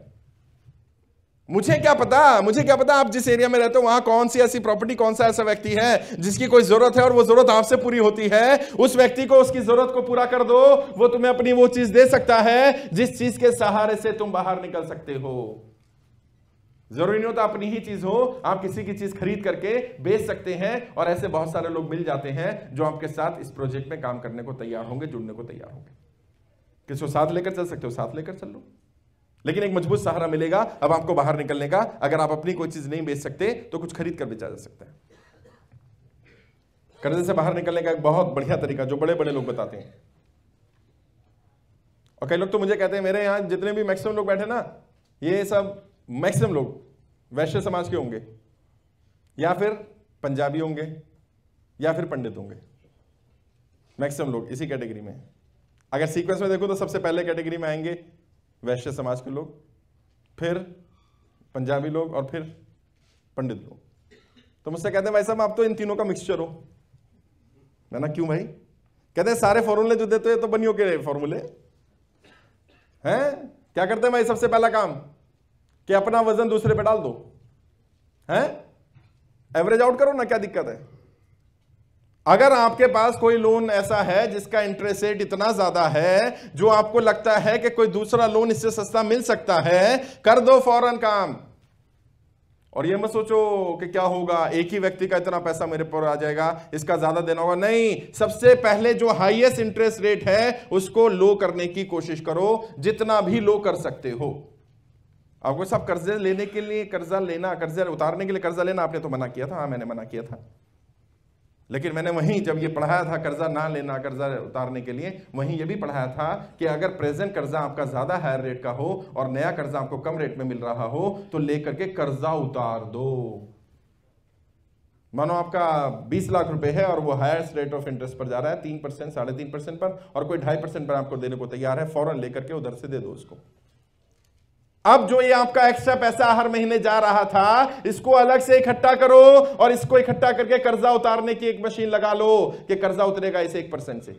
मुझे क्या पता मुझे क्या पता आप जिस एरिया में रहते हो वहां कौन सी ऐसी प्रॉपर्टी कौन सा ऐसा व्यक्ति है जिसकी कोई जरूरत है और वो जरूरत आपसे पूरी होती है उस व्यक्ति को उसकी जरूरत को पूरा कर दो वो तुम्हें अपनी वो चीज दे सकता है जिस चीज के सहारे से तुम बाहर निकल सकते हो जरूरी नहीं होता अपनी ही चीज हो आप किसी की चीज खरीद करके बेच सकते हैं और ऐसे बहुत सारे लोग मिल जाते हैं जो आपके साथ इस प्रोजेक्ट में काम करने को तैयार होंगे जुड़ने को तैयार होंगे को साथ लेकर चल सकते हो साथ लेकर चल लो लेकिन एक मजबूत सहारा मिलेगा अब आपको बाहर निकलने का अगर आप अपनी कोई चीज नहीं बेच सकते तो कुछ खरीद कर बेचा जा सकता है कर्जे से बाहर निकलने का एक बहुत बढ़िया तरीका जो बड़े बड़े लोग बताते हैं और कई लोग तो मुझे कहते हैं मेरे यहां जितने भी मैक्सिमम लोग बैठे ना ये सब मैक्सिमम लोग वैश्य समाज के होंगे या फिर पंजाबी होंगे या फिर पंडित होंगे मैक्सिमम लोग इसी कैटेगरी में अगर सीक्वेंस में देखो तो सबसे पहले कैटेगरी में आएंगे वैश्य समाज के लोग फिर पंजाबी लोग और फिर पंडित लोग तो मुझसे कहते हैं भाई साहब आप तो इन तीनों का मिक्सचर हो है ना क्यों भाई कहते हैं सारे फॉर्मूले जो देते तो हैं तो बनियो के फॉर्मूले हैं क्या करते हैं भाई सबसे पहला काम कि अपना वजन दूसरे पे डाल दो हैं एवरेज आउट करो ना क्या दिक्कत है अगर आपके पास कोई लोन ऐसा है जिसका इंटरेस्ट रेट इतना ज्यादा है जो आपको लगता है कि कोई दूसरा लोन इससे सस्ता मिल सकता है कर दो फौरन काम और ये मत सोचो कि क्या होगा एक ही व्यक्ति का इतना पैसा मेरे पर आ जाएगा इसका ज्यादा देना होगा नहीं सबसे पहले जो हाईएस्ट इंटरेस्ट रेट है उसको लो करने की कोशिश करो जितना भी लो कर सकते हो आपको सब कर्जे लेने के लिए कर्जा लेना कर्जा उतारने के लिए कर्जा लेना आपने तो मना किया था हाँ मैंने मना किया था लेकिन मैंने वहीं जब ये पढ़ाया था कर्जा ना लेना कर्जा उतारने के लिए वहीं ये भी पढ़ाया था कि अगर प्रेजेंट कर्जा आपका ज्यादा हायर रेट का हो और नया कर्जा आपको कम रेट में मिल रहा हो तो लेकर के कर्जा उतार दो मानो आपका 20 लाख रुपए है और वो हायर रेट ऑफ इंटरेस्ट पर जा रहा है तीन परसेंट साढ़े तीन परसेंट पर और कोई ढाई परसेंट पर आपको देने को तैयार है फौरन लेकर के उधर से दे दो उसको अब जो ये आपका एक्स्ट्रा पैसा हर महीने जा रहा था इसको अलग से इकट्ठा करो और इसको इकट्ठा करके कर्जा उतारने की एक मशीन लगा लो कि कर्जा उतरेगा इसे एक परसेंट से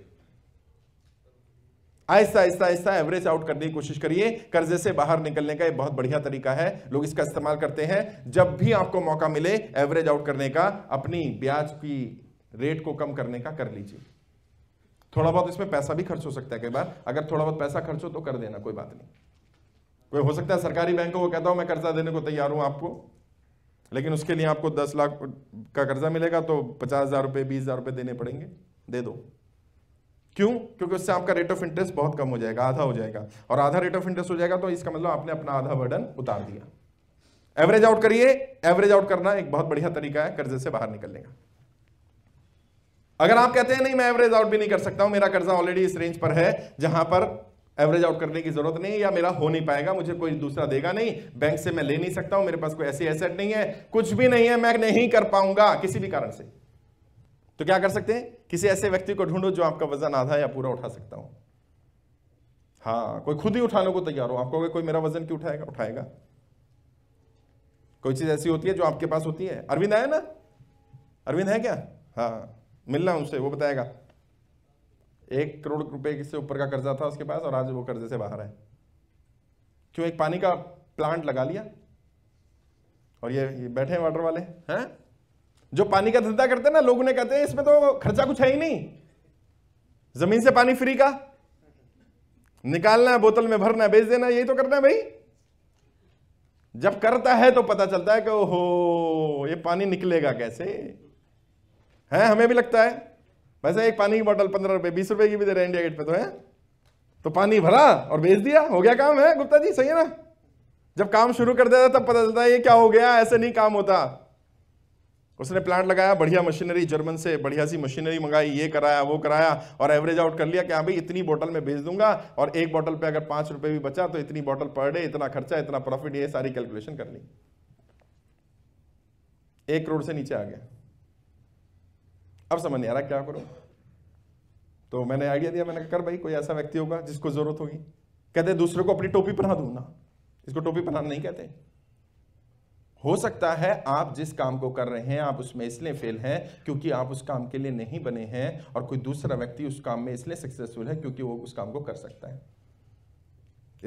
आहिस्ता आहिस्ता आहिस्ता एवरेज आउट करने की कोशिश करिए कर्जे से बाहर निकलने का ये बहुत बढ़िया तरीका है लोग इसका इस्तेमाल करते हैं जब भी आपको मौका मिले एवरेज आउट करने का अपनी ब्याज की रेट को कम करने का कर लीजिए थोड़ा बहुत इसमें पैसा भी खर्च हो सकता है कई बार अगर थोड़ा बहुत पैसा खर्च हो तो कर देना कोई बात नहीं कोई हो सकता है सरकारी बैंक को कहता हूँ मैं कर्जा देने को तैयार हूं आपको लेकिन उसके लिए आपको दस लाख का कर्जा मिलेगा तो पचास हज़ार रुपये बीस हज़ार रुपये देने पड़ेंगे दे दो क्यों क्योंकि उससे आपका रेट ऑफ इंटरेस्ट बहुत कम हो जाएगा आधा हो जाएगा और आधा रेट ऑफ इंटरेस्ट हो जाएगा तो इसका मतलब आपने अपना आधा बर्डन उतार दिया एवरेज आउट करिए एवरेज आउट करना एक बहुत बढ़िया तरीका है कर्जे से बाहर निकलने का अगर आप कहते हैं नहीं मैं एवरेज आउट भी नहीं कर सकता हूं मेरा कर्जा ऑलरेडी इस रेंज पर है जहां पर एवरेज आउट करने की जरूरत नहीं या मेरा हो नहीं पाएगा मुझे कोई दूसरा देगा नहीं बैंक से मैं ले नहीं सकता हूं मेरे पास कोई ऐसी एसेट नहीं है कुछ भी नहीं है मैं नहीं कर पाऊंगा किसी भी कारण से तो क्या कर सकते हैं किसी ऐसे व्यक्ति को ढूंढो जो आपका वजन आधा या पूरा उठा सकता हूं हाँ कोई खुद ही उठाने को तैयार हो आपको कोई मेरा वजन क्यों उठाएगा उठाएगा कोई चीज ऐसी होती है जो आपके पास होती है अरविंद आया ना अरविंद है क्या हाँ मिलना उनसे वो बताएगा एक करोड़ रुपए से ऊपर का कर्जा था उसके पास और आज वो कर्जे से बाहर है क्यों एक पानी का प्लांट लगा लिया और ये, ये बैठे वाटर वाले हैं जो पानी का धंधा करते हैं ना लोग उन्हें कहते हैं इसमें तो खर्चा कुछ है ही नहीं जमीन से पानी फ्री का निकालना है बोतल में भरना है बेच देना यही तो करना है भाई जब करता है तो पता चलता है कि ओहो ये पानी निकलेगा कैसे है हमें भी लगता है वैसे एक पानी की बोतल पंद्रह रुपए बीस रुपए की भी दे रहे इंडिया गेट पे तो है तो पानी भरा और बेच दिया हो गया काम है गुप्ता जी सही है ना जब काम शुरू कर देता तब पता चलता ये क्या हो गया ऐसे नहीं काम होता उसने प्लांट लगाया बढ़िया मशीनरी जर्मन से बढ़िया सी मशीनरी मंगाई ये कराया वो कराया और एवरेज आउट कर लिया कि हाँ भाई इतनी बोतल में भेज दूंगा और एक बोतल पे अगर पांच रुपये भी बचा तो इतनी बोतल पर डे इतना खर्चा इतना प्रॉफिट ये सारी कैलकुलेशन कर ली एक करोड़ से नीचे आ गया अब समझ नहीं आ रहा क्या करो तो मैंने आइडिया दिया मैंने कहा कर भाई कोई ऐसा व्यक्ति होगा जिसको जरूरत होगी कहते दूसरे को अपनी टोपी पहना दू ना इसको टोपी पहना नहीं कहते हो सकता है आप जिस काम को कर रहे हैं आप उसमें इसलिए फेल हैं क्योंकि आप उस काम के लिए नहीं बने हैं और कोई दूसरा व्यक्ति उस काम में इसलिए सक्सेसफुल है क्योंकि वो उस काम को कर सकता है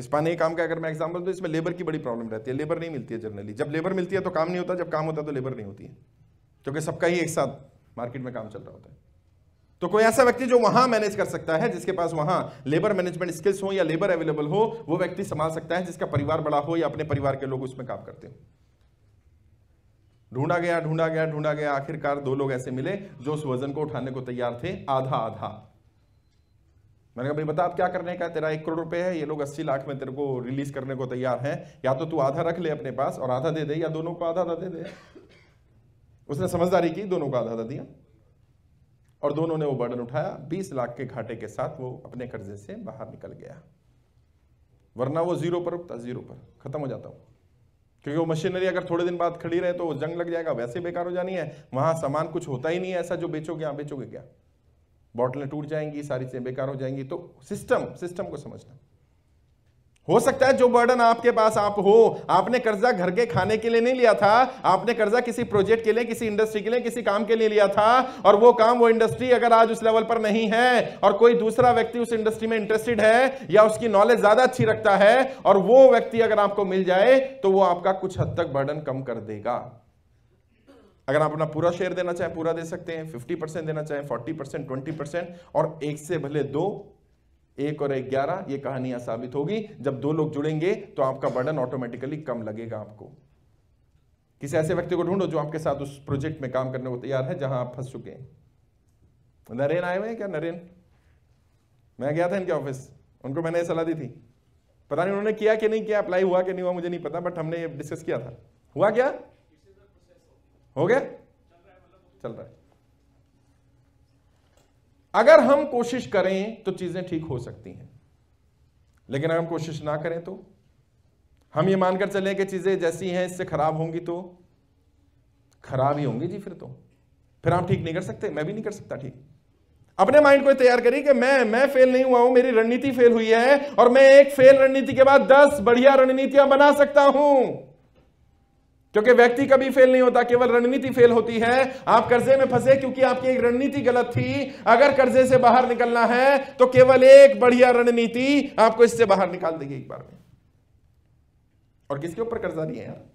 इस पाने काम का अगर मैं एग्जाम्पल तो इसमें लेबर की बड़ी प्रॉब्लम रहती है लेबर नहीं मिलती है जनरली जब लेबर मिलती है तो काम नहीं होता जब काम होता तो लेबर नहीं होती है क्योंकि सबका ही एक साथ मार्केट में काम चल रहा होता है तो कोई ऐसा व्यक्ति जो वहां मैनेज कर सकता है जिसके पास वहां लेबर मैनेजमेंट स्किल्स हो या लेबर अवेलेबल हो वो व्यक्ति संभाल सकता है जिसका परिवार बड़ा हो या अपने परिवार के लोग उसमें काम करते हो ढूंढा गया ढूंढा गया ढूंढा गया आखिरकार दो लोग ऐसे मिले जो उस वजन को उठाने को तैयार थे आधा आधा मैंने कहा भाई बता आप क्या करने का तेरा एक करोड़ रुपए है ये लोग अस्सी लाख में तेरे को रिलीज करने को तैयार है या तो तू आधा रख ले अपने पास और आधा दे दे या दोनों को आधा आधा दे दे उसने समझदारी की दोनों को आधा आधा दिया और दोनों ने वो बर्डन उठाया बीस लाख के घाटे के साथ वो अपने कर्जे से बाहर निकल गया वरना वो जीरो पर उठता जीरो पर खत्म हो जाता हूँ क्योंकि वो मशीनरी अगर थोड़े दिन बाद खड़ी रहे तो जंग लग जाएगा वैसे बेकार हो जानी है वहां सामान कुछ होता ही नहीं है ऐसा जो बेचोगे हाँ बेचोगे क्या बॉटलें टूट जाएंगी सारी चीजें बेकार हो जाएंगी तो सिस्टम सिस्टम को समझना हो सकता है जो बर्डन आपके पास आप हो आपने कर्जा घर के खाने के लिए नहीं लिया था आपने कर्जा किसी प्रोजेक्ट के लिए किसी इंडस्ट्री के लिए किसी काम के लिए लिया था और वो काम वो इंडस्ट्री अगर आज उस लेवल पर नहीं है और कोई दूसरा व्यक्ति उस इंडस्ट्री में इंटरेस्टेड है या उसकी नॉलेज ज्यादा अच्छी रखता है और वो व्यक्ति अगर आपको मिल जाए तो वो आपका कुछ हद तक बर्डन कम कर देगा अगर आप अपना पूरा शेयर देना चाहें पूरा दे सकते हैं फिफ्टी परसेंट देना चाहें फोर्टी परसेंट ट्वेंटी परसेंट और एक से भले दो एक और एक ग्यारह ये कहानियां साबित होगी जब दो लोग जुड़ेंगे तो आपका बर्डन ऑटोमेटिकली कम लगेगा आपको किसी ऐसे व्यक्ति को ढूंढो जो आपके साथ उस प्रोजेक्ट में काम करने को तैयार है जहां आप फंस चुके हैं नरेन आए हुए हैं क्या नरेन मैं गया था इनके ऑफिस उनको मैंने सलाह दी थी पता नहीं उन्होंने किया कि नहीं किया अप्लाई हुआ कि नहीं हुआ मुझे नहीं पता बट हमने ये डिस्कस किया था हुआ क्या हो गया चल रहा है अगर हम कोशिश करें तो चीजें ठीक हो सकती हैं लेकिन अगर हम कोशिश ना करें तो हम ये मानकर चले कि चीजें जैसी हैं इससे खराब होंगी तो खराब ही होंगी जी फिर तो फिर हम ठीक नहीं कर सकते मैं भी नहीं कर सकता ठीक अपने माइंड को तैयार करिए कि मैं मैं फेल नहीं हुआ हूं मेरी रणनीति फेल हुई है और मैं एक फेल रणनीति के बाद दस बढ़िया रणनीतियां बना सकता हूं क्योंकि व्यक्ति कभी फेल नहीं होता केवल रणनीति फेल होती है आप कर्जे में फंसे क्योंकि आपकी एक रणनीति गलत थी अगर कर्जे से बाहर निकलना है तो केवल एक बढ़िया रणनीति आपको इससे बाहर निकाल देगी एक बार में और किसके ऊपर कर्जा नहीं है यार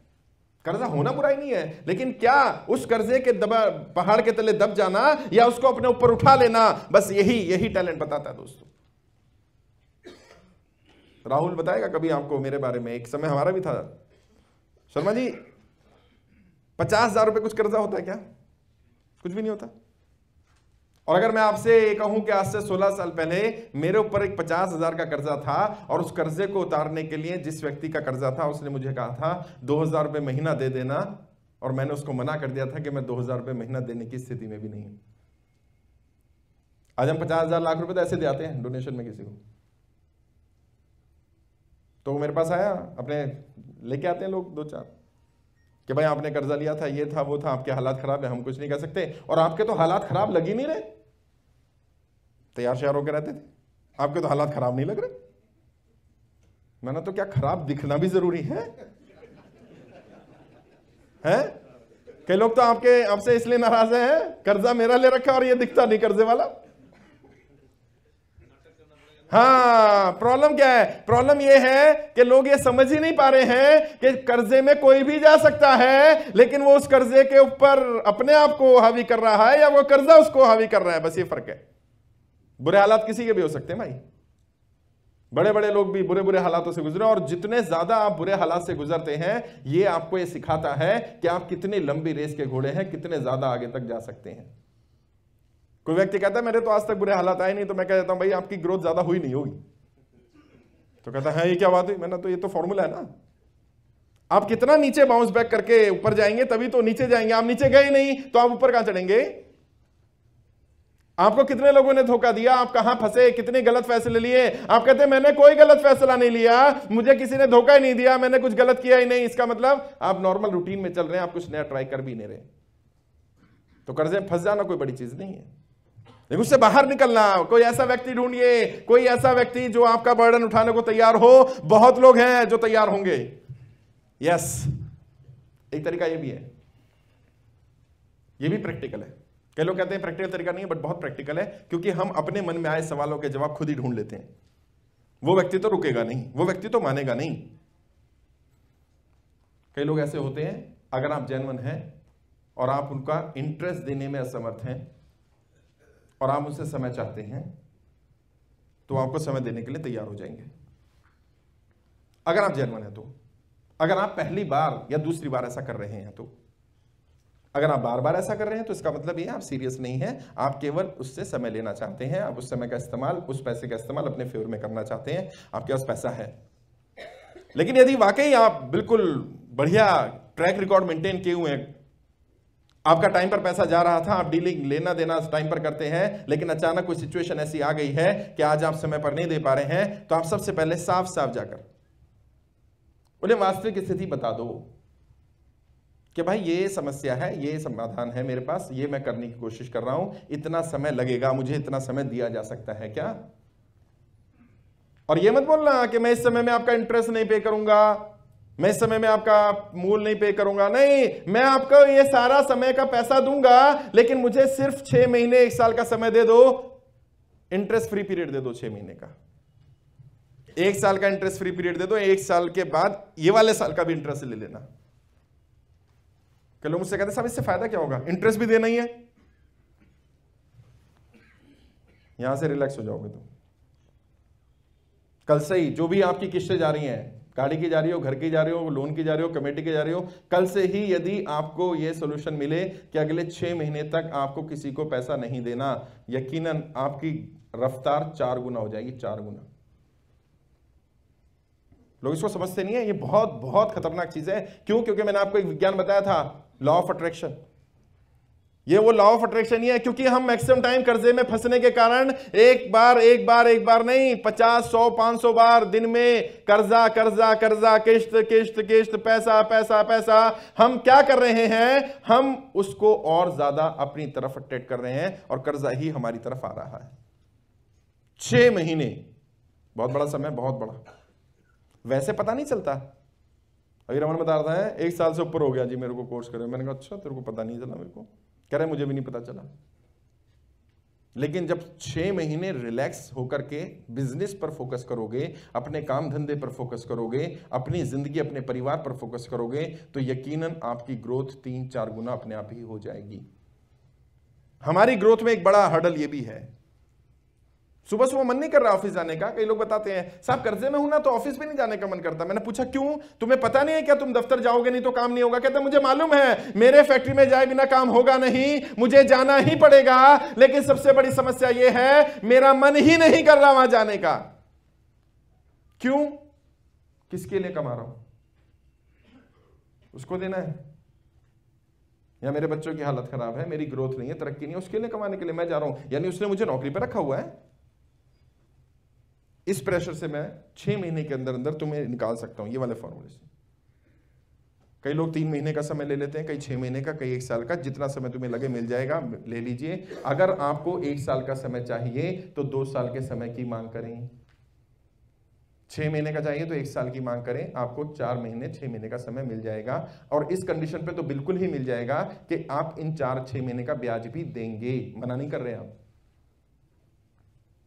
कर्जा होना बुराई नहीं है लेकिन क्या उस कर्जे के दबा पहाड़ के तले दब जाना या उसको अपने ऊपर उठा लेना बस यही यही टैलेंट बताता है दोस्तों राहुल बताएगा कभी आपको मेरे बारे में एक समय हमारा भी था शर्मा जी पचास हजार रुपये कुछ कर्जा होता है क्या कुछ भी नहीं होता और अगर मैं आपसे कहूं कि आज से 16 साल पहले मेरे ऊपर एक पचास हजार का कर्जा था और उस कर्जे को उतारने के लिए जिस व्यक्ति का कर्जा था उसने मुझे कहा था दो हजार रुपये महीना दे देना और मैंने उसको मना कर दिया था कि मैं दो हजार रुपये महीना देने की स्थिति में भी नहीं हूं आज हम पचास हजार लाख रुपए तो ऐसे दे आते हैं डोनेशन में किसी को तो मेरे पास आया अपने लेके आते हैं लोग दो चार कि भाई आपने कर्जा लिया था ये था वो था आपके हालात खराब है हम कुछ नहीं कर सकते और आपके तो हालात खराब लग ही नहीं रहे तैयार श्यार होकर रहते थे आपके तो हालात खराब नहीं लग रहे मैंने तो क्या खराब दिखना भी जरूरी है हैं कई लोग तो आपके आपसे इसलिए नाराज हैं कर्जा मेरा ले रखा और ये दिखता नहीं कर्जे वाला हाँ प्रॉब्लम क्या है प्रॉब्लम यह है कि लोग ये समझ ही नहीं पा रहे हैं कि कर्जे में कोई भी जा सकता है लेकिन वो उस कर्जे के ऊपर अपने आप को हावी कर रहा है या वो कर्जा उसको हावी कर रहा है बस ये फर्क है बुरे हालात किसी के भी हो सकते हैं भाई बड़े बड़े लोग भी बुरे बुरे हालातों से गुजरे और जितने ज्यादा आप बुरे हालात से गुजरते हैं ये आपको ये सिखाता है कि आप कितनी लंबी रेस के घोड़े हैं कितने ज्यादा आगे तक जा सकते हैं कोई व्यक्ति कहता है मेरे तो आज तक बुरे हालात आए नहीं तो मैं कह देता हूं भाई आपकी ग्रोथ ज़्यादा हुई नहीं होगी तो कहता है हाँ, ये क्या बात हुई मैंने तो ये तो फॉर्मूला है ना आप कितना नीचे बाउंस बैक करके ऊपर जाएंगे तभी तो नीचे जाएंगे आप नीचे गए नहीं तो आप ऊपर कहां चढ़ेंगे आपको कितने लोगों ने धोखा दिया आप कहां फंसे कितने गलत फैसले लिए आप कहते मैंने कोई गलत फैसला नहीं लिया मुझे किसी ने धोखा ही नहीं दिया मैंने कुछ गलत किया ही नहीं इसका मतलब आप नॉर्मल रूटीन में चल रहे हैं आप कुछ नया ट्राई कर भी नहीं रहे तो कर्जे फंस जाना कोई बड़ी चीज नहीं है लेकिन उससे बाहर निकलना कोई ऐसा व्यक्ति ढूंढिए कोई ऐसा व्यक्ति जो आपका बर्डन उठाने को तैयार हो बहुत लोग हैं जो तैयार होंगे यस एक तरीका यह भी है यह भी प्रैक्टिकल है कई लोग कहते हैं प्रैक्टिकल तरीका नहीं है बट बहुत प्रैक्टिकल है क्योंकि हम अपने मन में आए सवालों के जवाब खुद ही ढूंढ लेते हैं वो व्यक्ति तो रुकेगा नहीं वो व्यक्ति तो मानेगा नहीं कई लोग ऐसे होते हैं अगर आप जैनवन हैं और आप उनका इंटरेस्ट देने में असमर्थ हैं और आप मुझसे समय चाहते हैं तो आपको समय देने के लिए तैयार हो जाएंगे अगर आप जर्मन हैं तो अगर आप पहली बार या दूसरी बार ऐसा कर रहे हैं तो अगर आप बार बार ऐसा कर रहे हैं तो इसका मतलब ये आप सीरियस नहीं है आप केवल उससे समय लेना चाहते हैं आप उस समय का इस्तेमाल उस पैसे का इस्तेमाल अपने फेवर में करना चाहते हैं आपके पास पैसा है लेकिन यदि वाकई आप बिल्कुल बढ़िया ट्रैक रिकॉर्ड मेंटेन किए हुए हैं आपका टाइम पर पैसा जा रहा था आप डीलिंग लेना देना टाइम पर करते हैं लेकिन अचानक कोई सिचुएशन ऐसी आ गई है कि आज आप समय पर नहीं दे पा रहे हैं तो आप सबसे पहले साफ साफ जाकर उन्हें वास्तविक स्थिति बता दो कि भाई ये समस्या है ये समाधान है मेरे पास ये मैं करने की कोशिश कर रहा हूं इतना समय लगेगा मुझे इतना समय दिया जा सकता है क्या और ये मत बोलना कि मैं इस समय में आपका इंटरेस्ट नहीं पे करूंगा मैं इस समय में आपका मूल नहीं पे करूंगा नहीं मैं आपको ये सारा समय का पैसा दूंगा लेकिन मुझे सिर्फ छह महीने एक साल का समय दे दो इंटरेस्ट फ्री पीरियड दे दो छह महीने का एक साल का इंटरेस्ट फ्री पीरियड दे दो एक साल के बाद ये वाले साल का भी इंटरेस्ट ले लेना कल लोग मुझसे कहते साहब इससे फायदा क्या होगा इंटरेस्ट भी देना ही है यहां से रिलैक्स हो जाओगे तुम कल से ही जो भी आपकी किस्तें जा रही हैं गाड़ी की जा रही हो घर की जा रही हो लोन की जा रही हो कमेटी की जा रही हो कल से ही यदि आपको ये सोल्यूशन मिले कि अगले छह महीने तक आपको किसी को पैसा नहीं देना यकीनन आपकी रफ्तार चार गुना हो जाएगी चार गुना लोग इसको समझते नहीं है ये बहुत बहुत खतरनाक चीज़ है क्यों क्योंकि मैंने आपको एक विज्ञान बताया था लॉ ऑफ अट्रैक्शन ये वो लॉ ऑफ अट्रैक्शन ही है क्योंकि हम मैक्सिमम टाइम कर्जे में फंसने के कारण एक बार एक बार एक बार नहीं पचास सौ पांच सौ बार दिन में कर्जा कर्जा कर्जा किश्त किश्त किश्त पैसा पैसा पैसा हम क्या कर रहे हैं हम उसको और ज्यादा अपनी तरफ अट्रैक्ट कर रहे हैं और कर्जा ही हमारी तरफ आ रहा है छह महीने बहुत बड़ा समय बहुत बड़ा वैसे पता नहीं चलता अभी रमन बता रहा है एक साल से ऊपर हो गया जी मेरे को कोर्स करे मैंने कहा अच्छा तेरे को पता नहीं चला मेरे को कह रहे मुझे भी नहीं पता चला लेकिन जब छह महीने रिलैक्स होकर के बिजनेस पर फोकस करोगे अपने काम धंधे पर फोकस करोगे अपनी जिंदगी अपने परिवार पर फोकस करोगे तो यकीनन आपकी ग्रोथ तीन चार गुना अपने आप ही हो जाएगी हमारी ग्रोथ में एक बड़ा हर्डल यह भी है सुबह सुबह मन नहीं कर रहा ऑफिस जाने का कई लोग बताते हैं साहब कर्जे में हूं ना तो ऑफिस भी नहीं जाने का मन करता मैंने पूछा क्यों तुम्हें पता नहीं है क्या तुम दफ्तर जाओगे नहीं तो काम नहीं होगा कहते मुझे मालूम है मेरे फैक्ट्री में जाए बिना काम होगा नहीं मुझे जाना ही पड़ेगा लेकिन सबसे बड़ी समस्या यह है मेरा मन ही नहीं कर रहा वहां जाने का क्यों किसके लिए कमा रहा हूं उसको देना है या मेरे बच्चों की हालत खराब है मेरी ग्रोथ नहीं है तरक्की नहीं है उसके लिए कमाने के लिए मैं जा रहा हूं यानी उसने मुझे नौकरी पर रखा हुआ है इस प्रेशर से मैं छह महीने के अंदर अंदर तुम्हें निकाल सकता हूं ये वाले फॉर्मूले से कई लोग तीन महीने का समय ले लेते हैं कई छह महीने का कई एक साल का जितना समय तुम्हें लगे मिल जाएगा ले लीजिए अगर आपको एक साल का समय चाहिए तो दो साल के समय की मांग करें छह महीने का चाहिए तो एक साल की मांग करें आपको चार महीने छह महीने का समय मिल जाएगा और इस कंडीशन पे तो बिल्कुल ही मिल जाएगा कि आप इन चार छह महीने का ब्याज भी देंगे मना नहीं कर रहे आप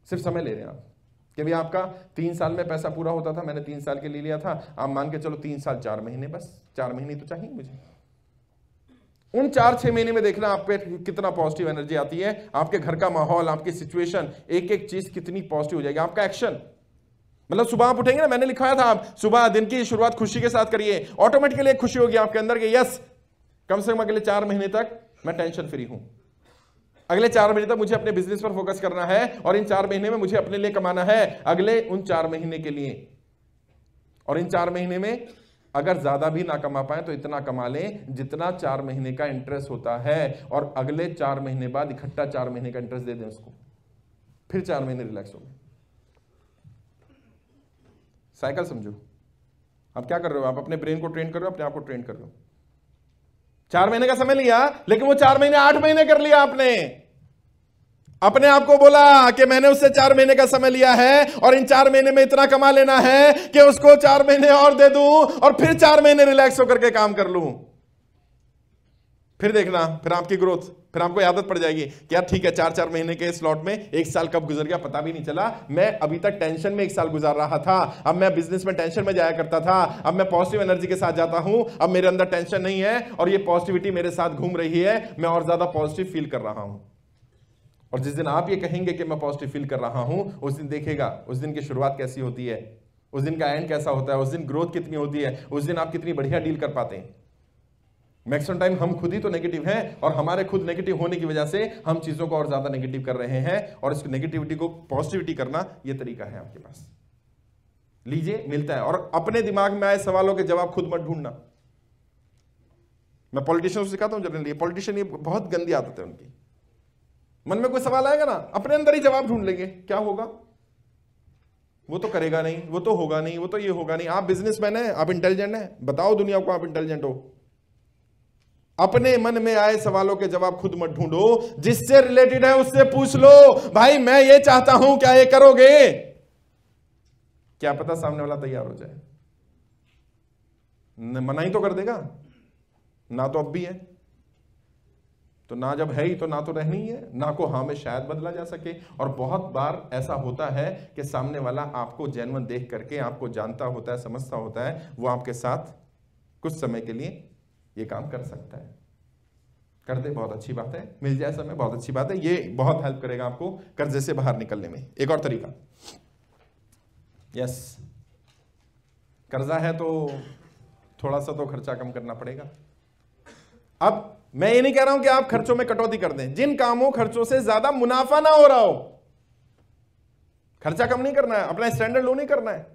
सिर्फ समय ले रहे हैं आप कि भाई आपका तीन साल में पैसा पूरा होता था मैंने तीन साल के लिए लिया था आप मान के चलो तीन साल चार महीने बस चार महीने तो चाहिए मुझे उन चार छह महीने में देखना आप पे कितना पॉजिटिव एनर्जी आती है आपके घर का माहौल आपकी सिचुएशन एक एक चीज कितनी पॉजिटिव हो जाएगी आपका एक्शन मतलब सुबह आप उठेंगे ना मैंने लिखाया था आप सुबह दिन की शुरुआत खुशी के साथ करिए ऑटोमेटिकली खुशी होगी आपके अंदर के यस कम से कम अगले चार महीने तक मैं टेंशन फ्री हूं अगले चार महीने तक मुझे अपने बिजनेस पर फोकस करना है और इन चार महीने में मुझे अपने लिए कमाना है अगले उन चार महीने के लिए और इन चार महीने में अगर ज्यादा भी ना कमा पाए तो इतना कमा लें जितना चार महीने का इंटरेस्ट होता है और अगले चार महीने बाद इकट्ठा चार महीने का इंटरेस्ट दे दें उसको फिर चार महीने रिलैक्स हो गए साइकिल समझो आप क्या कर रहे हो आप अपने ब्रेन को ट्रेन कर रहे हो अपने आप को ट्रेन कर रहे हो चार महीने का समय लिया लेकिन वो चार महीने आठ महीने कर लिया आपने अपने आप को बोला कि मैंने उससे चार महीने का समय लिया है और इन चार महीने में इतना कमा लेना है कि उसको चार महीने और दे दूं और फिर चार महीने रिलैक्स होकर के काम कर लूं फिर देखना फिर आपकी ग्रोथ फिर आपको आदत पड़ जाएगी क्या ठीक है चार चार महीने के स्लॉट में एक साल कब गुजर गया पता भी नहीं चला मैं अभी तक टेंशन में एक साल गुजार रहा था अब मैं बिजनेस में टेंशन में जाया करता था अब मैं पॉजिटिव एनर्जी के साथ जाता हूं अब मेरे अंदर टेंशन नहीं है और ये पॉजिटिविटी मेरे साथ घूम रही है मैं और ज्यादा पॉजिटिव फील कर रहा हूं और जिस दिन आप ये कहेंगे कि मैं पॉजिटिव फील कर रहा हूं उस दिन देखेगा उस दिन की शुरुआत कैसी होती है उस दिन का एंड कैसा होता है उस दिन ग्रोथ कितनी होती है उस दिन आप कितनी बढ़िया डील कर पाते हैं मैक्सिमम टाइम हम खुद ही तो नेगेटिव हैं और हमारे खुद नेगेटिव होने की वजह से हम चीज़ों को और ज़्यादा नेगेटिव कर रहे हैं और इस नेगेटिविटी को पॉजिटिविटी करना ये तरीका है आपके पास लीजिए मिलता है और अपने दिमाग में आए सवालों के जवाब खुद मत ढूंढना मैं पॉलिटिशियन से सिखाता हूं जनरली पॉलिटिशियन ये बहुत गंदी आदत है उनकी मन में कोई सवाल आएगा ना अपने अंदर ही जवाब ढूंढ लेंगे क्या होगा वो तो करेगा नहीं वो तो होगा नहीं वो तो ये होगा नहीं आप बिजनेसमैन है आप इंटेलिजेंट हैं बताओ दुनिया को आप इंटेलिजेंट हो अपने मन में आए सवालों के जवाब खुद मत ढूंढो जिससे रिलेटेड है उससे पूछ लो भाई मैं ये चाहता हूं क्या ये करोगे क्या पता सामने वाला तैयार हो जाए मना ही तो कर देगा ना तो अब भी है तो ना जब है ही तो ना तो रहनी है ना को हाँ में शायद बदला जा सके और बहुत बार ऐसा होता है कि सामने वाला आपको जैनवन देख करके आपको जानता होता है समझता होता है वो आपके साथ कुछ समय के लिए ये काम कर सकता है कर दे बहुत अच्छी बात है मिल जाए समय बहुत अच्छी बात है ये बहुत हेल्प करेगा आपको कर्जे से बाहर निकलने में एक और तरीका यस कर्जा है तो थोड़ा सा तो खर्चा कम करना पड़ेगा अब मैं ये नहीं कह रहा हूं कि आप खर्चों में कटौती कर दें जिन कामों खर्चों से ज्यादा मुनाफा ना हो रहा हो खर्चा कम नहीं करना है अपना स्टैंडर्ड लो नहीं करना है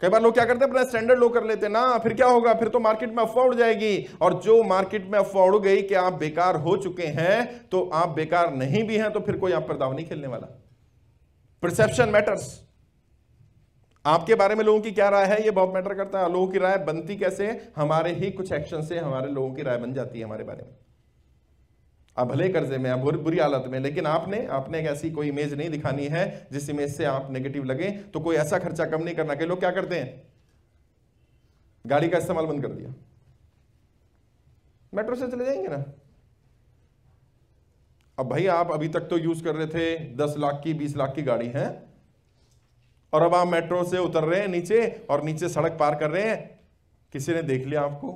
कई बार लोग क्या करते हैं अपना स्टैंडर्ड लो कर लेते हैं ना फिर क्या होगा फिर तो मार्केट में अफवाह उड़ जाएगी और जो मार्केट में अफवाह उड़ गई कि आप बेकार हो चुके हैं तो आप बेकार नहीं भी हैं तो फिर कोई आप पर दाव नहीं खेलने वाला परसेप्शन मैटर्स आपके बारे में लोगों की क्या राय है ये बहुत मैटर करता है लोगों की राय बनती कैसे हमारे ही कुछ एक्शन से हमारे लोगों की राय बन जाती है हमारे बारे में आप भले कर्जे में आप बुरी हालत में लेकिन आपने आपने एक ऐसी कोई इमेज नहीं दिखानी है जिस इमेज से आप नेगेटिव लगे तो कोई ऐसा खर्चा कम नहीं करना कि लोग क्या करते हैं गाड़ी का इस्तेमाल बंद कर दिया मेट्रो से चले जाएंगे ना अब भाई आप अभी तक तो यूज कर रहे थे दस लाख की बीस लाख की गाड़ी है और अब आप मेट्रो से उतर रहे हैं नीचे और नीचे सड़क पार कर रहे हैं किसी ने देख लिया आपको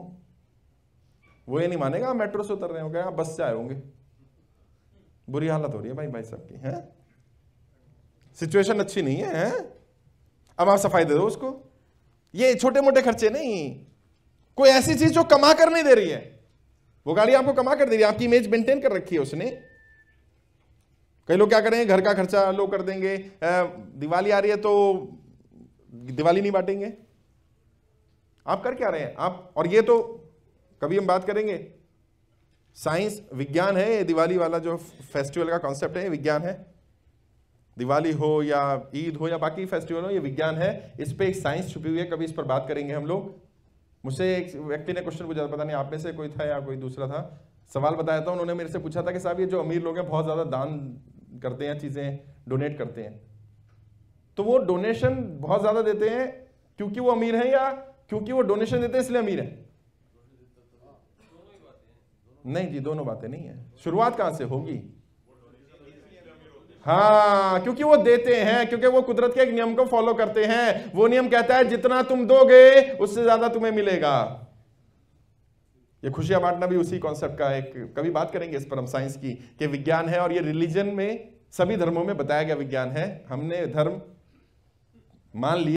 वो ये नहीं मानेगा आप मेट्रो से उतर रहे हो क्या बस से आए होंगे बुरी हालत हो रही है भाई भाई साहब की है सिचुएशन अच्छी नहीं है, है? अब आप सफाई दे दो उसको ये छोटे मोटे खर्चे नहीं कोई ऐसी चीज जो कमा कर नहीं दे रही है वो गाड़ी आपको कमा कर दे रही है आपकी इमेज मेंटेन कर रखी है उसने कई लोग क्या करेंगे घर का खर्चा लो कर देंगे दिवाली आ रही है तो दिवाली नहीं बांटेंगे आप कर क्या रहे हैं आप और ये तो कभी हम बात करेंगे साइंस विज्ञान है ये दिवाली वाला जो फेस्टिवल का कॉन्सेप्ट है ये विज्ञान है दिवाली हो या ईद हो या बाकी फेस्टिवल हो ये विज्ञान है इस पर एक साइंस छुपी हुई है कभी इस पर बात करेंगे हम लोग मुझसे एक व्यक्ति ने क्वेश्चन पूछा पता नहीं आप में से कोई था या कोई दूसरा था सवाल बताया था उन्होंने मेरे से पूछा था कि साहब ये जो अमीर लोग हैं बहुत ज़्यादा दान करते हैं चीज़ें डोनेट करते हैं तो वो डोनेशन बहुत ज़्यादा देते हैं क्योंकि वो अमीर हैं या क्योंकि वो डोनेशन देते हैं इसलिए अमीर हैं नहीं जी दोनों बातें नहीं है शुरुआत कहां से होगी हाँ क्योंकि वो देते हैं क्योंकि वो कुदरत के एक नियम को फॉलो करते हैं वो नियम कहता है जितना तुम दोगे उससे ज्यादा तुम्हें मिलेगा ये खुशियां बांटना भी उसी कॉन्सेप्ट का एक कभी बात करेंगे इस पर हम साइंस की कि विज्ञान है और ये रिलीजन में सभी धर्मों में बताया गया विज्ञान है हमने धर्म मान लिया